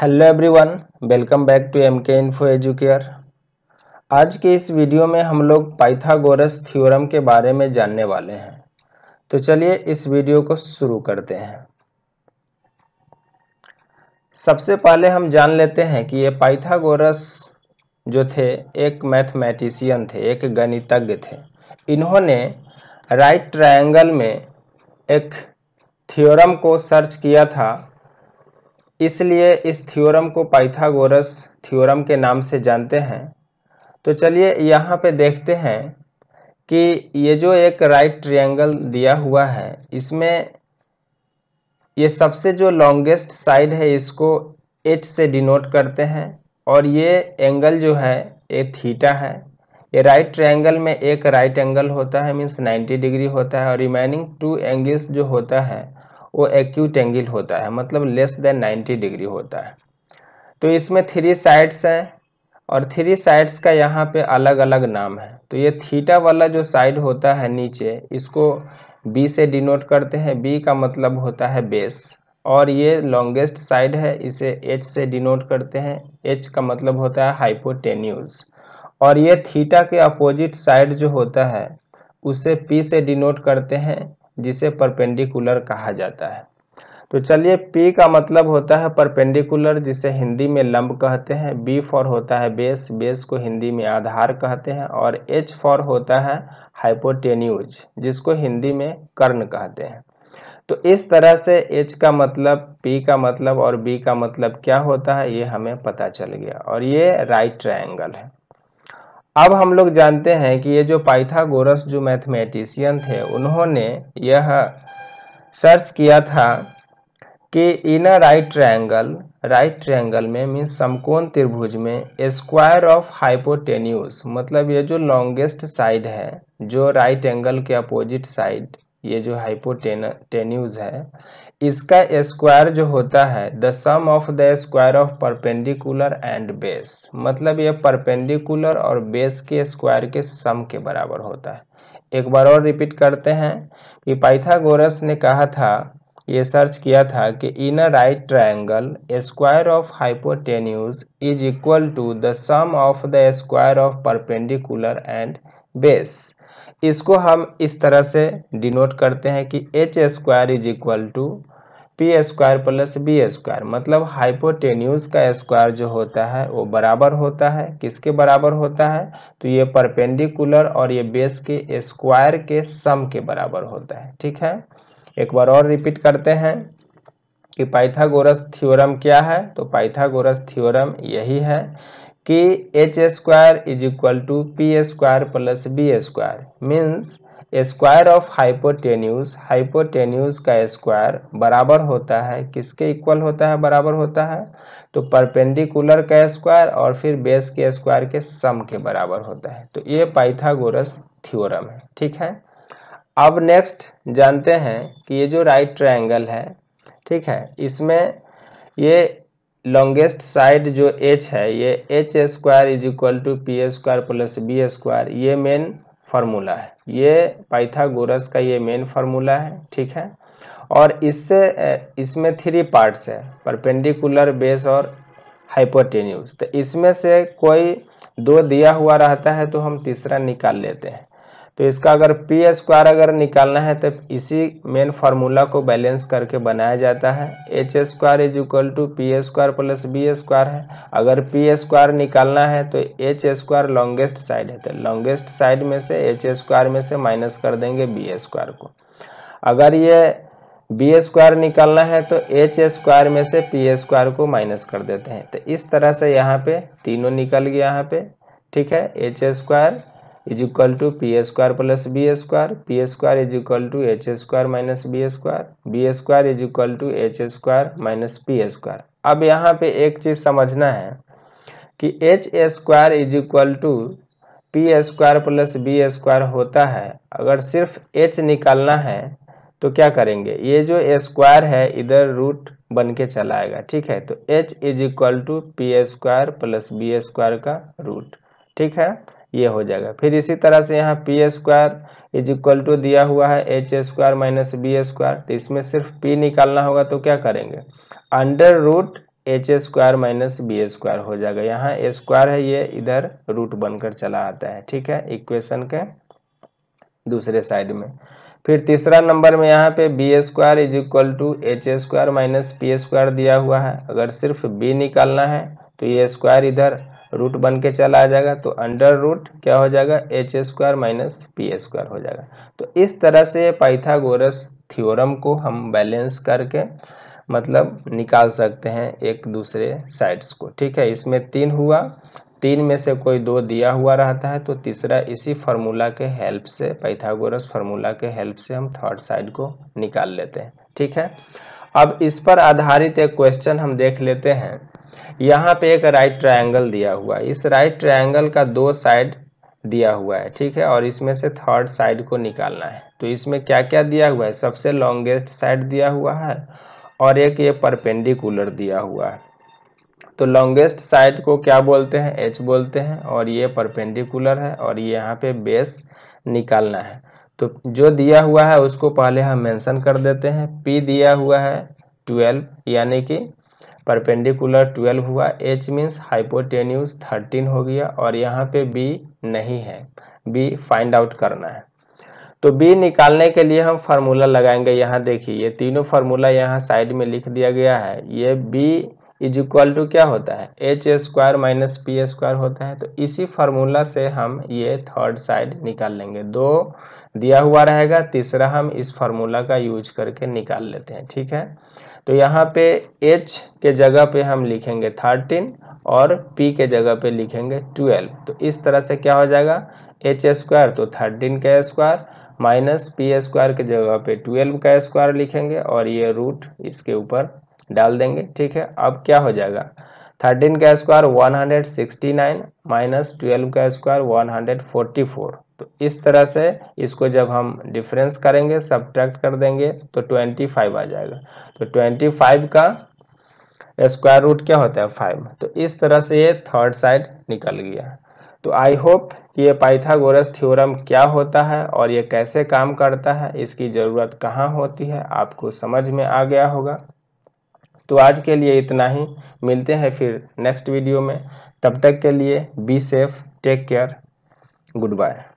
hello everyone welcome back to M K info educare आज के इस वीडियो में हम लोग पाइथागोरस थ्योरम के बारे में जानने वाले हैं तो चलिए इस वीडियो को शुरू करते हैं सबसे पहले हम जान लेते हैं कि ये पाइथागोरस जो थे एक मैथमेटिशियन थे एक गणितज्ञ थे इन्होंने राइट ट्रायंगल में एक थ्योरम को सर्च किया था इसलिए इस थ्योरम को पाइथागोरस थ्योरम के नाम से जानते हैं तो चलिए यहाँ पे देखते हैं कि ये जो एक राइट ट्रायंगल दिया हुआ है इसमें ये सबसे जो लॉन्गेस्ट साइड है इसको एच से डिनोट करते हैं और ये एंगल जो है ये थीटा है ये राइट ट्रायंगल में एक राइट एंगल होता है मीन्स 90 डिग्री होता है और रिमेनिंग टू एंगल्स जो होता है वो एक्यूट एंगल होता है मतलब लेस देन नाइन्टी डिग्री होता है तो इसमें थ्री साइड्स हैं और थ्री साइड्स का यहाँ पे अलग अलग नाम है तो ये थीटा वाला जो साइड होता है नीचे इसको बी से डिनोट करते हैं बी का मतलब होता है बेस और ये लॉन्गेस्ट साइड है इसे एच से डिनोट करते हैं एच का मतलब होता है हाइपोटेन्यूज और ये थीटा के अपोजिट साइड जो होता है उसे पी से डिनोट करते हैं जिसे परपेंडिकुलर कहा जाता है तो चलिए पी का मतलब होता है परपेंडिकुलर जिसे हिंदी में लंब कहते हैं बी फॉर होता है बेस बेस को हिंदी में आधार कहते हैं और एच फॉर होता है हाइपोटेन्यूज जिसको हिंदी में कर्ण कहते हैं तो इस तरह से एच का मतलब पी का मतलब और बी का मतलब क्या होता है ये हमें पता चल गया और ये राइट ट्रायंगल है अब हम लोग जानते हैं कि ये जो पाइथागोरस जो मैथमेटिशियन थे उन्होंने यह सर्च किया था कि in a right triangle right triangle में मीन समकोण त्रिभुज में स्क्वायर ऑफ हाइपोटेन्यूस मतलब ये जो लॉन्गेस्ट साइड है जो राइट एंगल के अपोजिट साइड ये जो हाइपोटेन्यूज है इसका स्क्वायर जो होता है the sum of the square of perpendicular and base मतलब ये परपेंडिकुलर और बेस के स्क्वायर के सम के बराबर होता है एक बार और रिपीट करते हैं कि पाइथागोरस ने कहा था ये सर्च किया था कि in a right triangle square of hypotenuse is equal to the sum of the square of perpendicular and base इसको हम इस तरह से डिनोट करते हैं कि H square is equal to P square plus B square मतलब हाइपोटेन्यूज का स्क्वायर जो होता है वो बराबर होता है किसके बराबर होता है तो ये परपेंडिकुलर और ये बेस के स्क्वायर के सम के बराबर होता है ठीक है एक बार और रिपीट करते हैं कि पाइथागोरस थ्योरम क्या है तो पाइथागोरस थ्योरम यही है कि H square is equal to P square plus B square means square of hypotenuse hypotenuse का स्क्वायर बराबर होता है किसके इक्वल होता है बराबर होता है तो परपेंडिकुलर का स्क्वायर और फिर बेस के स्क्वायर के सम के बराबर होता है तो ये पाइथागोरस थ्योरम है ठीक है अब नेक्स्ट जानते हैं कि ये जो राइट ट्रायंगल है ठीक है इसमें ये लॉन्गेस्ट साइड जो एच है ये H square is equal to P square plus B square ये मेन फार्मूला है ये पाइथागोरस का ये मेन फार्मूला है ठीक है और इससे इसमें थ्री पार्ट्स है परपेंडिकुलर बेस और हाइपोटेन्यूज तो इसमें से कोई दो दिया हुआ रहता है तो हम तीसरा निकाल लेते हैं तो इसका अगर पी स्क्वायर अगर निकालना है तो इसी मेन फार्मूला को बैलेंस करके बनाया जाता है H square is equal to P square plus B square है अगर पी स्क्वायर निकालना है तो एच स्क्वायर लॉन्गेस्ट साइड है तो लॉन्गेस्ट साइड में से एच स्क्वायर में से माइनस कर देंगे बी स्क्वायर को अगर ये बी स्क्वायर निकालना है तो एच स्क्वायर में से पी स्क्वायर को माइनस कर देते हैं तो इस तरह से यहाँ पे तीनों निकल गया यहाँ पे ठीक है H square is equal to P square plus B square P square is equal to H square minus B square B square is equal to H square minus P square अब यहाँ पे एक चीज समझना है कि H square is equal to P square plus B square होता है अगर सिर्फ एच निकालना है तो क्या करेंगे ये जो स्क्वायर है इधर रूट बन के चला आएगा ठीक है तो H is equal to P square plus B square का रूट ठीक है ये हो जाएगा फिर इसी तरह से यहाँ P square is equal to दिया हुआ है H square minus B square तो इसमें सिर्फ पी निकालना होगा तो क्या करेंगे under root H square minus B square हो जाएगा यहाँ स्क्वायर है ये इधर रूट बनकर चला आता है ठीक है इक्वेशन के दूसरे साइड में फिर तीसरा नंबर में यहाँ पे B square is equal to H square minus P square दिया हुआ है अगर सिर्फ बी निकालना है तो ये स्क्वायर इधर रूट बन के चला आ जाएगा तो अंडर रूट क्या हो जाएगा H square minus P square हो जाएगा तो इस तरह से पाइथागोरस थ्योरम को हम बैलेंस करके मतलब निकाल सकते हैं एक दूसरे साइड्स को ठीक है इसमें तीन हुआ तीन में से कोई दो दिया हुआ रहता है तो तीसरा इसी फार्मूला के हेल्प से पाइथागोरस फार्मूला के हेल्प से हम थर्ड साइड को निकाल लेते हैं ठीक है अब इस पर आधारित एक क्वेश्चन हम देख लेते हैं यहाँ पे एक राइट ट्रायंगल दिया हुआ है इस राइट ट्रायंगल का दो साइड दिया हुआ है ठीक है और इसमें से थर्ड साइड को निकालना है तो इसमें क्या क्या दिया हुआ है सबसे लॉन्गेस्ट साइड दिया हुआ है और एक ये परपेंडिकुलर दिया हुआ है तो लॉन्गेस्ट साइड को क्या बोलते हैं एच बोलते हैं और ये परपेंडिकुलर है और ये यहाँ पे बेस निकालना है तो जो दिया हुआ है उसको पहले हम मेंशन कर देते हैं पी दिया हुआ है ट्वेल्व यानी कि परपेंडिकुलर ट्वेल्व हुआ एच मीन्स हाइपोटेन्यूज थर्टीन हो गया और यहाँ पे बी नहीं है बी फाइंड आउट करना है तो बी निकालने के लिए हम फार्मूला लगाएंगे यहाँ देखिए ये तीनों फार्मूला यहाँ साइड में लिख दिया गया है ये बी इज इक्वल टू क्या होता है H square minus P square होता है तो इसी फार्मूला से हम ये थर्ड साइड निकाल लेंगे दो दिया हुआ रहेगा तीसरा हम इस फार्मूला का यूज करके निकाल लेते हैं ठीक है तो यहाँ पे एच के जगह पे हम लिखेंगे थर्टीन और पी के जगह पे लिखेंगे ट्वेल्व तो इस तरह से क्या हो जाएगा एच स्क्वायर तो थर्टीन का स्क्वायर माइनस पी स्क्वायर के जगह पे 12 का स्क्वायर लिखेंगे और ये रूट इसके ऊपर डाल देंगे ठीक है अब क्या हो जाएगा थर्टीन का square one hundred sixty nine minus twelve का square one hundred forty four तो इस तरह से इसको जब हम डिफरेंस करेंगे सब्ट्रैक्ट कर देंगे तो ट्वेंटी फाइव आ जाएगा तो ट्वेंटी फाइव का स्क्वायर रूट क्या होता है फाइव तो इस तरह से ये थर्ड साइड निकल गया तो आई होप कि ये पाइथागोरस थ्योरम क्या होता है और ये कैसे काम करता है इसकी ज़रूरत कहाँ होती है आपको समझ में आ गया होगा तो आज के लिए इतना ही मिलते हैं फिर नेक्स्ट वीडियो में तब तक के लिए be safe take care good bye